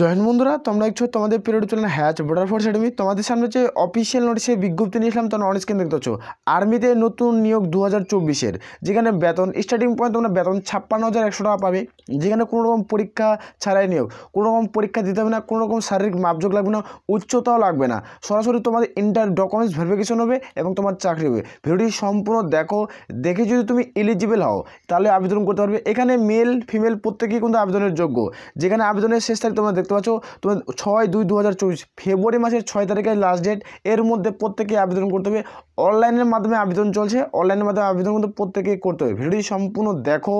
join বন্ধুরা তোমরা একটু তোমাদের পিরিয়ড চলেন হ্যাচ বর্ডার ফোর্স একাডেমি তোমাদের সামনে যে অফিসিয়াল নোটিশে বিজ্ঞপ্তি নিয়েছিলাম তোমরা অনেক স্ক্রিন দেখতে পাচ্ছ আর্মিতে নতুন নিয়োগ দু হাজার চব্বিশের যেখানে বেতন স্টার্টিং পয়েন্ট তোমরা বেতন ছাপ্পান্ন হাজার একশো টাকা পাবে যেখানে কোনো রকম পরীক্ষা ছাড়াই নিয়োগ কোনো রকম পরীক্ষা দিতে হবে না কোনো রকম শারীরিক মাপযোগ লাগবে না উচ্চতাও লাগবে না সরাসরি তোমাদের ইন্টার ডকুমেন্টস ভেরিফিকেশন হবে এবং তোমার চাকরি হবে ভিডিওটি সম্পূর্ণ দেখো দেখে যদি তুমি এলিজিবল হও তাহলে আবেদন করতে পারবে এখানে মেল ফিমেল প্রত্যেকেই কিন্তু আবেদনের যোগ্য যেখানে আবেদনের শেষ তারিখ তোমরা দেখতে পাচ্ছ তোমার ছয় দুই দু ফেব্রুয়ারি মাসের ছয় তারিখের লাস্ট ডেট এর মধ্যে প্রত্যেকে আবেদন করতে হবে অনলাইনের মাধ্যমে আবেদন চলছে অনলাইনের মাধ্যমে আবেদন কিন্তু প্রত্যেকে করতে হবে ভিডিওটি সম্পূর্ণ দেখো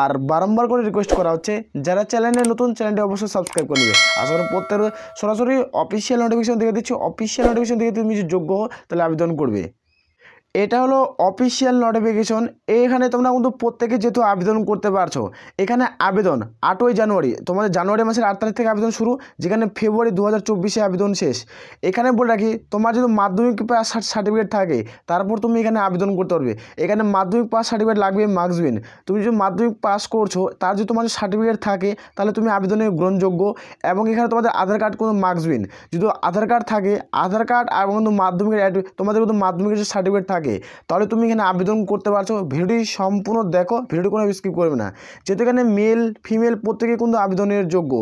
আর বারম্বার করে রিকোয়েস্ট করা হচ্ছে যারা চ্যানেলে নতুন চ্যানেলটি অবশ্যই সাবস্ক্রাইব করে নেবে আসলে প্রত্যেক সরাসরি অফিসিয়াল নোটিফিকেশন দেখে দিচ্ছি অফিসিয়াল নোটিফিকেশন দেখে তুমি যদি যোগ্য হো তাহলে আবেদন করবে এটা হলো অফিসিয়াল নোটিফিকেশন এখানে তোমরা কিন্তু প্রত্যেকে যেহেতু আবেদন করতে পারছো এখানে আবেদন আটই জানুয়ারি তোমাদের জানুয়ারি মাসের আট তারিখ থেকে আবেদন শুরু যেখানে ফেব্রুয়ারি দু হাজার আবেদন শেষ এখানে বলে রাখি তোমার যদি মাধ্যমিক পাস সার্টিফিকেট থাকে তারপর তুমি এখানে আবেদন করতে পারবে এখানে মাধ্যমিক পাস সার্টিফিকেট লাগবে মার্কসবিন তুমি যদি মাধ্যমিক পাস করছো তার যদি তোমার সার্টিফিকেট থাকে তাহলে তুমি আবেদনে গ্রহণযোগ্য এবং এখানে তোমাদের আধার কার্ড কোনো মার্কসবিন যদি আধার কার্ড থাকে আধার কার্ড এবং মাধ্যমিকের তোমাদের কিন্তু মাধ্যমিকের সার্টিফিকেট থাকে থাকে তাহলে তুমি এখানে আবেদন করতে পারছো ভিডিওটি সম্পূর্ণ দেখো ভিডিওটি কোনো স্কিপ করবে না যেহেতু এখানে মেল ফিমেল প্রত্যেকেই কিন্তু আবেদনের যোগ্য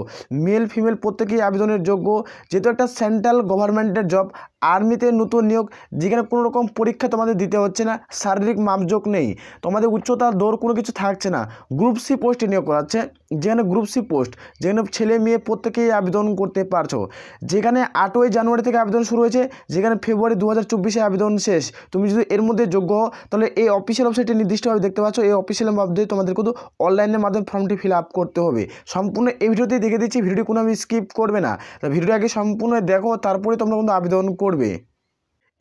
মেল ফিমেল প্রত্যেকেই আবেদনের যোগ্য যেহেতু একটা সেন্ট্রাল গভর্নমেন্টের জব আর্মিতে নতুন নিয়োগ যেখানে কোনো রকম পরীক্ষা তোমাদের দিতে হচ্ছে না শারীরিক মাপযোগ নেই তোমাদের উচ্চতার দৌড় কোনো কিছু থাকছে না গ্রুপ সি পোস্টে নিয়োগ করাচ্ছে যেখানে গ্রুপ সি পোস্ট যেখানে ছেলে মেয়ে প্রত্যেকেই আবেদন করতে পারছো যেখানে আটই জানুয়ারি থেকে আবেদন শুরু হয়েছে যেখানে ফেব্রুয়ারি দু হাজার আবেদন শেষ তুমি যদি এর মধ্যে যোগ্য হও তাহলে এই অফিসিয়াল ওয়েবসাইটে নির্দিষ্টভাবে দেখতে পাচ্ছ এই অফিসিয়াল ওয়েবসাইটে তোমাদের কিন্তু অনলাইনের মাধ্যমে ফর্মটি ফিল আপ করতে হবে সম্পূর্ণ এই ভিডিওতেই দেখে দিচ্ছি ভিডিওটি কোনো আমি স্কিপ করবে না ভিডিওটি আগে সম্পূর্ণ দেখো তারপরে তোমরা কিন্তু আবেদন করবে পড়বে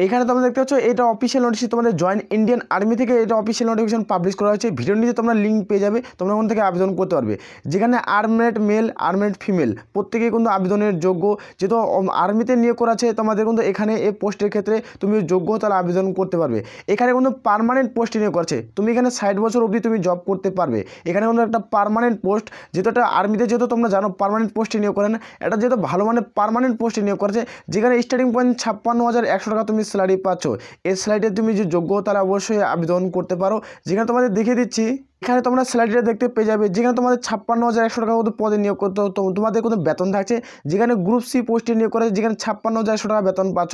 এখানে তোমরা দেখতে পাচ্ছ এটা অফিসিয়াল নোটিশ তোমাদের জয়েন্ট ইন্ডিয়ান আর্মি থেকে এটা অফিসিয়াল নোটিফিকেশন পাবলিশ করা হয়েছে ভিডিও নিচে তোমরা লিঙ্ক পেয়ে যাবে তোমরা ওখান থেকে আবেদন করতে পারবে যেখানে আর্মেড মেল আর্মেড ফিমেল প্রত্যেকেই কিন্তু আবেদনের যোগ্য যেহেতু আর্মিতে নিয়োগ করা আছে তোমাদের কিন্তু এখানে এই পোস্টের ক্ষেত্রে তুমি যোগ্য তাহলে আবেদন করতে পারবে এখানে কিন্তু পারমানেন্ট পোস্ট নিয়োগ করছে তুমি এখানে ষাট বছর অবধি তুমি জব করতে পারবে এখানে কিন্তু একটা পারমানেন্ট পোস্ট যেহেতু একটা আর্মিতে যেহেতু তোমরা জানো পারমানেন্ট পোস্টে নিয়োগ করেন এটা যেহেতু ভালো মানের পারমানেন্ট পোস্টে নিয়োগ করেছে যেখানে স্টার্টিং পয়েন্ট ছাপ্পান্ন হাজার একশো টাকা তুমি স্যালারি পাচ্ছ এই স্যালারিটা তুমি যে যোগ্যতার অবশ্যই আবেদন করতে পারো যেখানে তোমাদের দেখে দিচ্ছি এখানে তোমরা স্যালারিটা দেখতে পেয়ে যাবে যেখানে তোমাদের ছাপ্পান্ন হাজার একশো টাকা মতো পদে নিয়োগ করতে তোমাদের কোনো বেতন থাকছে যেখানে গ্রুপ সি পোস্টে নিয়োগ করা যেখানে ছাপ্পান্ন হাজার একশো টাকা বেতন পাচ্ছ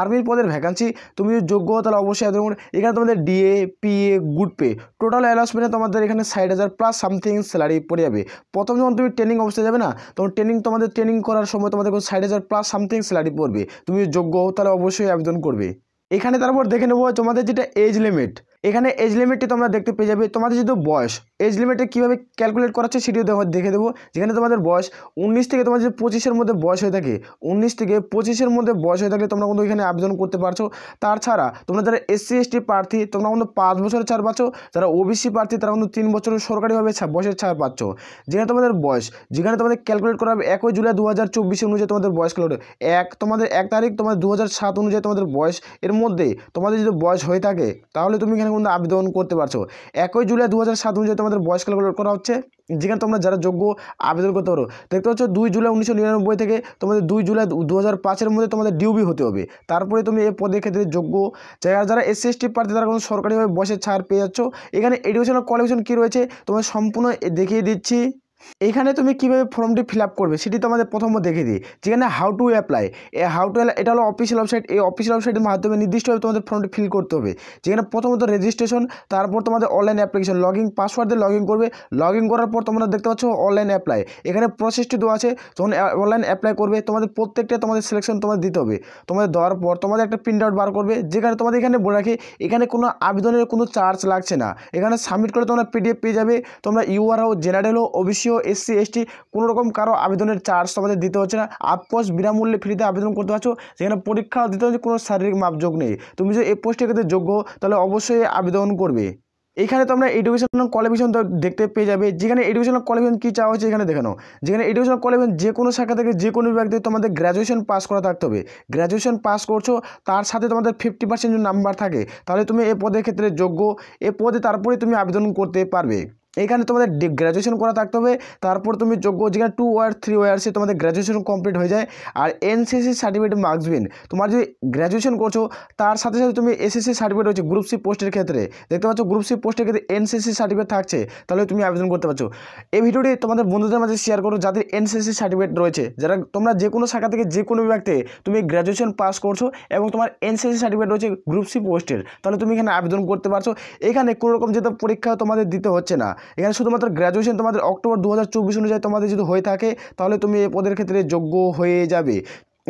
আর্মির পদের ভ্যাকান্সি তুমি যোগ্য তাহলে অবশ্যই দেখুন এখানে তোমাদের DA PA good pay total অ্যালাউসমেন্টে তোমাদের এখানে ষাট হাজার প্লাস সামথিং স্যালারি পড়ে যাবে প্রথম যখন তুমি ট্রেনিং অবস্থায় যাবে না তখন ট্রেনিং তোমাদের ট্রেনিং করার সময় তোমাদের কোনো ষাট হাজার প্লাস সামথিং স্যালারি পড়বে তুমি যোগ্য হও তাহলে অবশ্যই আবেদন করবে এখানে তারপর দেখে নেবো তোমাদের যেটা এজ লিমিট এখানে এজ লিমিটটি তোমরা দেখতে পেয়ে যাবে তোমাদের যেহেতু বয়স এজ লিমিটে কীভাবে ক্যালকুলেট করা হচ্ছে সেটিও দেখো দেখে দেবো যেখানে তোমাদের বয়স উনিশ থেকে তোমাদের যদি পঁচিশের মধ্যে বয়স হয়ে থাকে উনিশ থেকে পঁচিশের মধ্যে বয়স হয়ে থাকলে তোমরা কিন্তু এখানে আবেদন করতে পারছো তাছাড়া তোমরা যারা এসসি এসটি প্রার্থী তোমরা কিন্তু পাঁচ বছরের ছাড় পাচ্ছ যারা ওবিসি প্রার্থী তারা কিন্তু তিন বছরের সরকারিভাবে বয়সের ছাড় পাচ্ছ যেখানে তোমাদের বয়স যেখানে তোমাদের ক্যালকুলেট করা হবে একই জুলাই দু হাজার চব্বিশে অনুযায়ী তোমাদের বয়স ক্যালকুলেট এক তোমাদের এক তারিখ তোমাদের দু হাজার সাত অনুযায়ী তোমাদের বয়স এর মধ্যে তোমাদের যদি বয়স হয়ে থাকে তাহলে তুমি এখানে বন্ধু আবেদন করতে পারছো একই জুলাই দু হাজার সাত অনুযায়ী তোমাদের বয়স ক্যালকুলেট করা হচ্ছে যেখানে তোমরা যারা যোগ্য আবেদন করতে পারো দেখতে পাচ্ছ দুই জুলাই উনিশশো নিরানব্বই থেকে তোমাদের দুই জুলাই দু হাজার পাঁচের মধ্যে তোমাদের ডিউবি হতে হবে তারপরে তুমি এই পদের ক্ষেত্রে যোগ্য যারা যারা এসসি এসটি প্রার্থী তারা কোনো সরকারিভাবে বয়সের ছাড় পেয়ে যাচ্ছ এখানে এডুকেশনাল কোয়ালিফিকেশন কী রয়েছে তোমার সম্পূর্ণ দেখিয়ে দিচ্ছি এইখানে তুমি কীভাবে ফর্মটি ফিল করবে সেটি তোমাদের প্রথম দেখে দিই যেখানে হাউ টু অ্যাপ্লাই এ হাউ টু এটা হলো অফিসিয়াল ওয়েবসাইট এই অফিসিয়াল ওয়েবসাইটের মাধ্যমে নির্দিষ্টভাবে তোমাদের ফর্মটি ফিল করতে হবে যেখানে প্রথমত রেজিস্ট্রেশন তারপর তোমাদের online application log in password দিয়ে লগ ইন করবে লগ ইন করার পর তোমরা দেখতে পাচ্ছ অনলাইন অ্যাপ্লাই এখানে প্রসেসটি দেওয়া আছে যখন অনলাইন অ্যাপ্লাই করবে তোমাদের প্রত্যেকটা তোমাদের সিলেকশন তোমাদের দিতে হবে তোমাদের দেওয়ার পর তোমাদের একটা প্রিন্ট আউট বার করবে যেখানে তোমাদের এখানে বলে রাখি এখানে কোনো আবেদনের কোনো চার্জ লাগছে না এখানে সাবমিট করে তোমরা পিডিএফ পেয়ে যাবে তোমরা ইউআর হোক জেনারেল ও ওবিসি এসসি ও এসসি এসটি কোনো রকম কারো আবেদনের চার্জ তোমাদের দিতে হচ্ছে না আপপোস বিনামূল্যে ফ্রিতে আবেদন করতে পারছো সেখানে পরীক্ষা দিতে হচ্ছে কোনো শারীরিক মাপযোগ নেই তুমি যদি এই পোস্টের ক্ষেত্রে যোগ্য তাহলে অবশ্যই আবেদন করবে এখানে তোমরা এডুকেশনাল কোয়ালিফিকেশন দেখতে পেয়ে যাবে যেখানে এডুকেশনাল কোয়ালিফিকেশন কী চাওয়া হচ্ছে এখানে দেখানো যেখানে এডুকেশনাল কোয়ালিফিকেশন যে কোনো শাখা থেকে যে কোনো বিভাগ থেকে তোমাদের গ্র্যাজুয়েশন পাস করা থাকতে হবে গ্র্যাজুয়েশন পাস করছো তার সাথে তোমাদের ফিফটি পার্সেন্ট নাম্বার থাকে তাহলে তুমি এ পদের ক্ষেত্রে যোগ্য এ পদে তারপরে তুমি আবেদন করতে পারবে এখানে তোমাদের গ্র্যাজুয়েশন করা থাকতে হবে তারপর তুমি যোগ্য যেখানে টু ওয়ার থ্রি ওয়ার্সে তোমাদের গ্র্যাজুয়েশন কমপ্লিট হয়ে যায় আর এনসিসি সার্টিফিকেট মার্কসবিন তোমার যদি গ্র্যাজুয়েশন করছো তার সাথে সাথে তুমি এসএসসি সার্টিফিকেট হচ্ছে গ্রুপ সি পোস্টের ক্ষেত্রে দেখতে পাচ্ছ গ্রুপ সি পোস্টের ক্ষেত্রে এনসিসি সার্টিফিকেট থাকছে তাহলে তুমি আবেদন করতে পারছো এই ভিডিওটি তোমাদের বন্ধুদের মাঝে শেয়ার করো যাদের এনসিসি সার্টিফিকেট রয়েছে যারা তোমরা যে কোনো শাখা থেকে যে কোনো বিভাগ থেকে তুমি গ্র্যাজুয়েশন পাস করছো এবং তোমার এনসিসি সার্টিফিকেট রয়েছে গ্রুপ সি পোস্টের তাহলে তুমি এখানে আবেদন করতে পারছো এখানে কোনোরকম যেতে পরীক্ষা তোমাদের দিতে হচ্ছে না এখানে শুধুমাত্র গ্র্যাজুয়েশন তোমাদের অক্টোবর দু অনুযায়ী তোমাদের যদি হয়ে থাকে তাহলে তুমি এ পদের ক্ষেত্রে যোগ্য হয়ে যাবে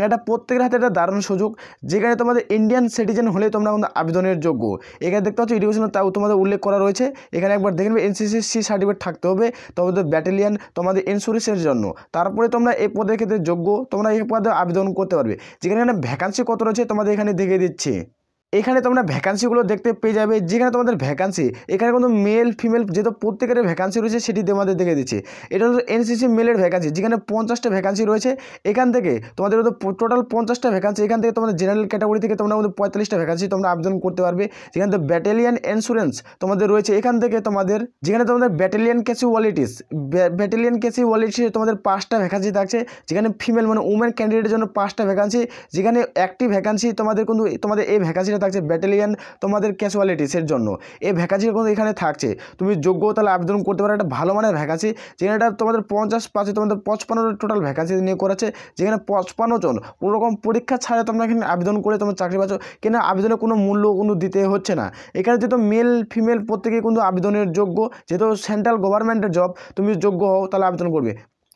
এটা প্রত্যেকের হাতে একটা দারুণ সুযোগ যেখানে তোমাদের ইন্ডিয়ান সিটিজেন হলে তোমরা কিন্তু আবেদনের যোগ্য এখানে দেখতে পাচ্ছ এডুকেশনের তাও তোমাদের উল্লেখ করা রয়েছে এখানে একবার দেখে নেবে এনসিসি সার্টিফিকেট থাকতে হবে তোমাদের ব্যাটালিয়ান তোমাদের ইন্স্যুরেন্সের জন্য তারপরে তোমরা এই পদের ক্ষেত্রে যোগ্য তোমরা এই পদে আবেদন করতে পারবে যেখানে এখানে ভ্যাকান্সি কত রয়েছে তোমাদের এখানে দেখে দিচ্ছে এখানে তোমরা ভ্যাকান্সিগুলো দেখতে পেয়ে যাবে যেখানে তোমাদের ভ্যাকান্সি এখানে কোনো মেল ফিমেল যেহেতু প্রত্যেকের ভ্যাকান্সি রয়েছে সেটি তোমাদের দেখে দিচ্ছি এটা হলো এনসিসি মেলের ভ্যাকান্সি যেখানে পঞ্চাশটা ভ্যাকান্সি রয়েছে এখান থেকে তোমাদের হয়তো টোটাল পঞ্চাশটা ভ্যাকান্সি এখান থেকে তোমাদের জেনারেল ক্যাটাগরি থেকে তোমরা কিন্তু পঁয়তাল্লিশটা ভ্যাকান্সি তোমরা আবেদন করতে পারবে যেখানে তো ব্যাটালিয়ান ইন্স্যুরেন্স তোমাদের রয়েছে এখান থেকে তোমাদের যেখানে তোমাদের ব্যাটালিয়ান কেসি ওয়ালিটিস ব্যাটালিয়ান ক্যাসি ওয়ালিটিসে তোমাদের পাঁচটা ভ্যাকান্সি থাকছে যেখানে ফিমেল মানে উমেন ক্যান্ডিডেটের জন্য পাঁচটা ভ্যাকান্সি যেখানে একটি ভ্যাকান্সি তোমাদের কিন্তু তোমাদের এই ভ্যাকান্সিটা এখানে থাকছে ব্যাটালিয়ান তোমাদের ক্যাসুয়ালিটিসের জন্য এই ভ্যাকান্সি কিন্তু এখানে থাকছে তুমি যোগ্য তাহলে আবেদন করতে পারো একটা ভালো মানের ভ্যাকান্সি যেখানে তোমাদের পঞ্চাশ পাঁচে তোমাদের পঁচপান্নটা টোটাল ভ্যাকান্সি নিয়ে করেছে যেখানে পঁচপান্ন জন কোনোরকম পরীক্ষা ছাড়া তোমরা এখানে আবেদন করে তোমার চাকরি পাচ্ছ কিনা আবেদনের কোনো মূল্য কোনো দিতে হচ্ছে না এখানে যেহেতু মেল ফিমেল প্রত্যেকেই কিন্তু আবেদনের যোগ্য যেহেতু সেন্ট্রাল গভর্নমেন্টের জব তুমি যোগ্য হও তাহলে আবেদন করবে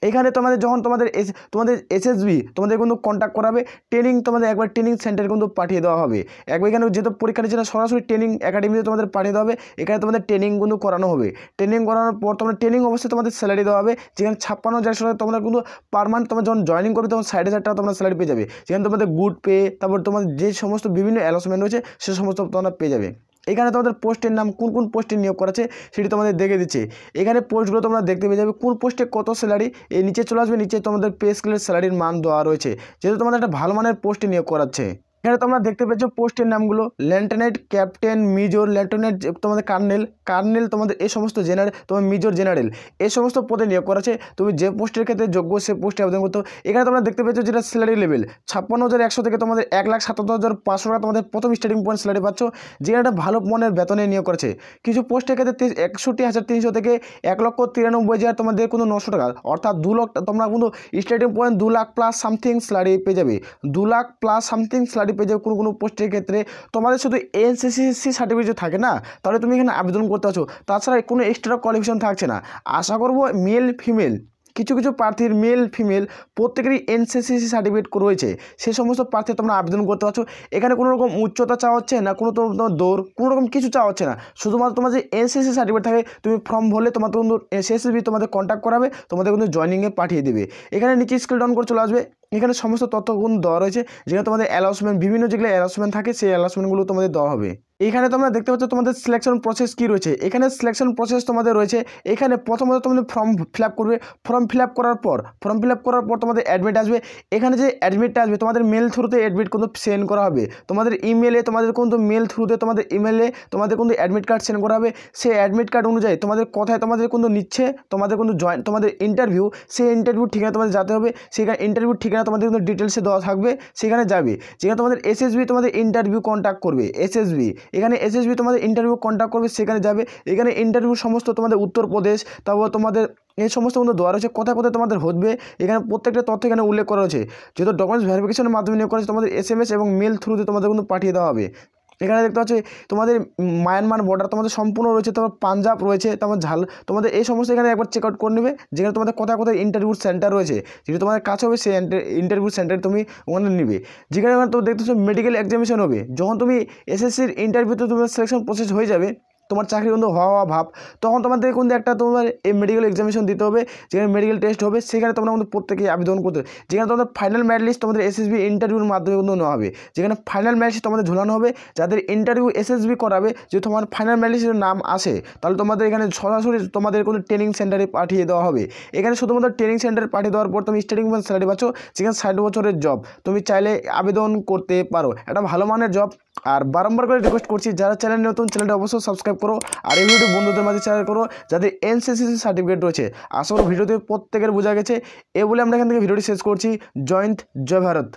এখানে তোমাদের যখন তোমাদের এস তোমাদের এসএসবি তোমাদের কিন্তু কন্ট্যাক্ট করাবে ট্রেনিং তোমাদের একবার ট্রেনিং সেন্টার কিন্তু পাঠিয়ে দেওয়া হবে একবার এখানে যেহেতু পরীক্ষাটি ছিল সরাসরি ট্রেনিং একাডেমিতে তোমাদের পাঠিয়ে দেওয়া হবে এখানে তোমাদের ট্রেনিং কিন্তু করানো হবে ট্রেনিং করানোর পর তোমাদের ট্রেনিং অবশ্যই তোমাদের স্যালারি দেওয়া হবে যেখানে ছাপ্পান্ন হাজার টাকা তোমরা কিন্তু পারমান্ট তোমার যখন জয়নিং করবে তখন সাড়ে হাজার টাকা তোমরা স্যালারি পেয়ে যাবে যেখানে তোমাদের গুড পে তারপর তোমাদের যে সমস্ত বিভিন্ন অ্যালোসমেন্ট রয়েছে সে সমস্ত তোমরা পেয়ে যাবে এখানে তোমাদের পোস্টের নাম কোন কোন পোস্টে নিয়োগ করেছে সেটি তোমাদের দেখে দিচ্ছে এখানে পোস্টগুলো তোমরা দেখতে পেয়ে যাবে কোন পোস্টে কত স্যালারি এই নিচে চলে আসবে নিচে তোমাদের পে স্কেলের স্যালারির মান দেওয়া রয়েছে যেহেতু তোমাদের একটা ভালো মানের পোস্টে নিয়োগ করাচ্ছে এখানে তোমরা দেখতে পেয়েছো পোস্টের নামগুলো ল্যান্টেনেট ক্যাপ্টেন মেজর ল্যান্টনেট তোমাদের কার্নেল কার্নেল তোমাদের এই সমস্ত জেনারেল তোমার মেজর জেনারেল এই সমস্ত পদে নিয়োগ করা আছে তুমি যে পোস্টের ক্ষেত্রে যোগ্য সে পোস্টে আবেদন করতো এখানে তোমরা দেখতে পেয়েছো যেটা স্যালারি লেভেল ছাপ্পান্ন হাজার একশো থেকে তোমাদের এক লাখ সাতাত্তর হাজার পাঁচশো টাকা তোমাদের প্রথম স্টার্টিং পয়েন্ট স্যালারি পাচ্ছ যেটা একটা ভালো মনের বেতনে নিয়োগ করেছে কিছু পোস্টের ক্ষেত্রে একষট্টি হাজার তিনশো থেকে এক লক্ষ তিরানব্বই হাজার তোমাদের কোনো নশো টাকা অর্থাৎ দু লক্ষ তোমরা কোনো স্টার্টিং পয়েন্ট দু লাখ প্লাস সামথিং স্যালারি পেয়ে যাবে দু লাখ প্লাস সামথিং স্যালারি সরকারি পেজের কোনো কোনো পোস্টের ক্ষেত্রে তোমাদের শুধু এনসিসি সার্টিফিকেট থাকে না তাহলে তুমি এখানে আবেদন করতে আছো তাছাড়া কোনো এক্সট্রা কোয়ালিফিকেশন থাকছে না আশা করব মেল ফিমেল কিছু কিছু প্রার্থীর মেল ফিমেল প্রত্যেকেরই এনসিসিসি সার্টিফিকেট রয়েছে সে সমস্ত প্রার্থী তোমরা আবেদন করতে পারছো এখানে কোনো রকম উচ্চতা চাওয়া হচ্ছে না কোনো তোমার দৌড় কোনো রকম কিছু চাওয়া হচ্ছে না শুধুমাত্র তোমার যে এনসিসি সার্টিফিকেট থাকে তুমি ফর্ম ভরলে তোমার কিন্তু এসএসবি তোমাদের কন্ট্যাক্ট করাবে তোমাদের কিন্তু জয়নিংয়ে পাঠিয়ে দেবে এখানে নিচে স্কেল ডাউন করে চলে আসবে এখানে সমস্ত তথ্যগুলো দেওয়া রয়েছে যেখানে তোমাদের অ্যালাউসমেন্ট বিভিন্ন যেগুলো অ্যালাউসমেন্ট থাকে সেই অ্যালাউসমেন্টগুলো তোমাদের দেওয়া হবে এখানে তোমরা দেখতে পাচ্ছ তোমাদের সিলেকশন প্রসেস কী রয়েছে এখানে সিলেকশন প্রসেস তোমাদের রয়েছে এখানে প্রথমত তোমাদের ফর্ম ফিল করবে ফর্ম ফিল করার পর ফর্ম ফিল করার পর তোমাদের অ্যাডমিট আসবে এখানে যে অ্যাডমিটটা আসবে তোমাদের মেল থ্রুতে অ্যাডমিট কিন্তু সেন্ড করা হবে তোমাদের ইমেলে তোমাদের কিন্তু মেল থ্রুতে তোমাদের ইমেলে তোমাদের কিন্তু অ্যাডমিট কার্ড সেন্ড করা হবে সেই অ্যাডমিট কার্ড অনুযায়ী তোমাদের কথায় তোমাদের কিন্তু নিচ্ছে তোমাদের কিন্তু জয়েন তোমাদের ইন্টারভিউ সেই ইন্টারভিউ ঠিকানা তোমাদের যেতে হবে সেখানে ইন্টারভিউ ঠিকানা সেখানে তোমাদের কিন্তু ডিটেলসে দেওয়া থাকবে সেখানে যাবে যেখানে তোমাদের এসএসবি তোমাদের ইন্টারভিউ কন্ট্যাক্ট করবে এসএসবি এখানে এসএসবি তোমাদের ইন্টারভিউ কন্ট্যাক্ট করবে সেখানে যাবে এখানে ইন্টারভিউ সমস্ত তোমাদের উত্তরপ্রদেশ তারপর তোমাদের এই সমস্ত কিন্তু দেওয়া রয়েছে কোথায় কোথায় তোমাদের হতবে এখানে প্রত্যেকটা তথ্য এখানে উল্লেখ করা রয়েছে যেহেতু ডকুমেন্টস ভেরিফিকেশনের মাধ্যমে নিয়োগ হয়েছে তোমাদের এস এবং মেল থ্রুতে তোমাদের কিন্তু পাঠিয়ে দেওয়া হবে এখানে দেখতে পাচ্ছ তোমাদের মায়ানমার বর্ডার তোমাদের সম্পূর্ণ রয়েছে তোমার পাঞ্জাব রয়েছে তোমার ঝাল তোমাদের এই সমস্ত এখানে একবার চেক আউট করে নেবে যেখানে তোমাদের কোথায় কোথায় ইন্টারভিউ সেন্টার রয়েছে যেগুলো তোমাদের কাছে হবে সেই ইন্টারভিউ সেন্টার তুমি ওখানে নিবে যেখানে তোমার পাচ্ছ মেডিকেল এক্সামিশন হবে যখন তুমি এসএসসির ইন্টারভিউতে তোমার সিলেকশন প্রসেস হয়ে যাবে তোমার চাকরি বন্ধু হওয়া ভাব তখন তোমাদের কোন একটা তোমার এই মেডিকেল এক্সামিনেশন দিতে হবে যেখানে মেডিকেল টেস্ট হবে সেখানে তোমরা কিন্তু প্রত্যেকেই আবেদন করতে হবে যেখানে তোমাদের ফাইনাল মেরিট লিস্ট তোমাদের এসএসবি ইন্টারভিউর মাধ্যমে কিন্তু নেওয়া হবে যেখানে ফাইনাল মেরিট লিস্ট তোমাদের ঝোলানো হবে যাদের ইন্টারভিউ এসএসবি করাবে যে তোমার ফাইনাল মেরিট লিস্টের নাম আসে তাহলে তোমাদের এখানে সরাসরি তোমাদের কোনো ট্রেনিং সেন্টারে পাঠিয়ে দেওয়া হবে এখানে শুধুমাত্র ট্রেনিং সেন্টারে পাঠিয়ে দেওয়ার পর তুমি স্টার্টিং পয়েন্ট স্যালারি পাচ্ছ যেখানে ষাট বছরের জব তুমি চাইলে আবেদন করতে পারো একটা ভালো মানের জব আর বারম্বার করে রিকোয়েস্ট করছি যারা চ্যানেল নতুন চ্যানেলটা অবশ্যই সাবস্ক্রাইব করো আর এই ভিডিও বন্ধুদের মাঝে শেয়ার করো যাদের এনসিসি সার্টিফিকেট রয়েছে আসল ভিডিওতে প্রত্যেকের বোঝা গেছে এ বলে আমরা এখান থেকে ভিডিওটি শেষ করছি জয়েন্ট জয় ভারত